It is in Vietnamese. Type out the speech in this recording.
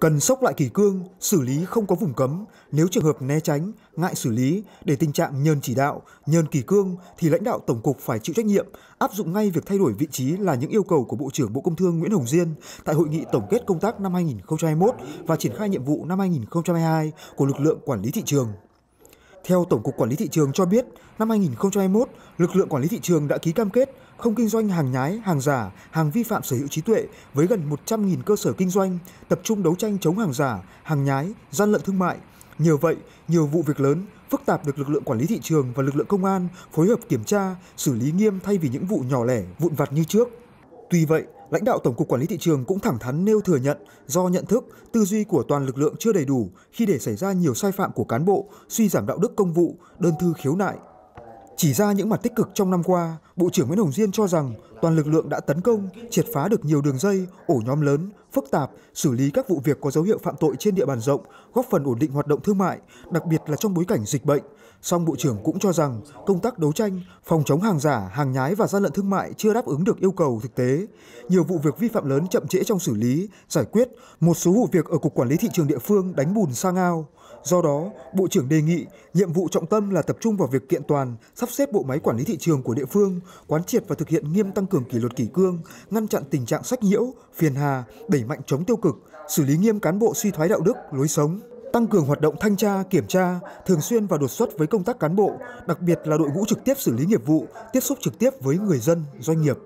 Cần sốc lại kỳ cương, xử lý không có vùng cấm, nếu trường hợp né tránh, ngại xử lý để tình trạng nhơn chỉ đạo, nhơn kỳ cương thì lãnh đạo tổng cục phải chịu trách nhiệm, áp dụng ngay việc thay đổi vị trí là những yêu cầu của Bộ trưởng Bộ Công Thương Nguyễn Hồng Diên tại hội nghị tổng kết công tác năm 2021 và triển khai nhiệm vụ năm 2022 của lực lượng quản lý thị trường. Theo Tổng cục Quản lý thị trường cho biết, năm 2021, lực lượng quản lý thị trường đã ký cam kết không kinh doanh hàng nhái, hàng giả, hàng vi phạm sở hữu trí tuệ với gần 100.000 cơ sở kinh doanh, tập trung đấu tranh chống hàng giả, hàng nhái, gian lận thương mại. Nhờ vậy, nhiều vụ việc lớn, phức tạp được lực lượng quản lý thị trường và lực lượng công an phối hợp kiểm tra, xử lý nghiêm thay vì những vụ nhỏ lẻ, vụn vặt như trước. Tuy vậy, Lãnh đạo Tổng cục Quản lý thị trường cũng thẳng thắn nêu thừa nhận do nhận thức, tư duy của toàn lực lượng chưa đầy đủ khi để xảy ra nhiều sai phạm của cán bộ, suy giảm đạo đức công vụ, đơn thư khiếu nại, chỉ ra những mặt tích cực trong năm qua, Bộ trưởng Nguyễn Hồng Diên cho rằng toàn lực lượng đã tấn công, triệt phá được nhiều đường dây, ổ nhóm lớn, phức tạp, xử lý các vụ việc có dấu hiệu phạm tội trên địa bàn rộng, góp phần ổn định hoạt động thương mại, đặc biệt là trong bối cảnh dịch bệnh. Song Bộ trưởng cũng cho rằng công tác đấu tranh, phòng chống hàng giả, hàng nhái và gian lận thương mại chưa đáp ứng được yêu cầu thực tế. Nhiều vụ việc vi phạm lớn chậm trễ trong xử lý, giải quyết, một số vụ việc ở Cục Quản lý Thị trường địa phương đánh bùn sang ao. Do đó, Bộ trưởng đề nghị nhiệm vụ trọng tâm là tập trung vào việc kiện toàn, sắp xếp bộ máy quản lý thị trường của địa phương, quán triệt và thực hiện nghiêm tăng cường kỷ luật kỷ cương, ngăn chặn tình trạng sách nhiễu, phiền hà, đẩy mạnh chống tiêu cực, xử lý nghiêm cán bộ suy thoái đạo đức, lối sống tăng cường hoạt động thanh tra, kiểm tra thường xuyên và đột xuất với công tác cán bộ, đặc biệt là đội ngũ trực tiếp xử lý nghiệp vụ, tiếp xúc trực tiếp với người dân, doanh nghiệp.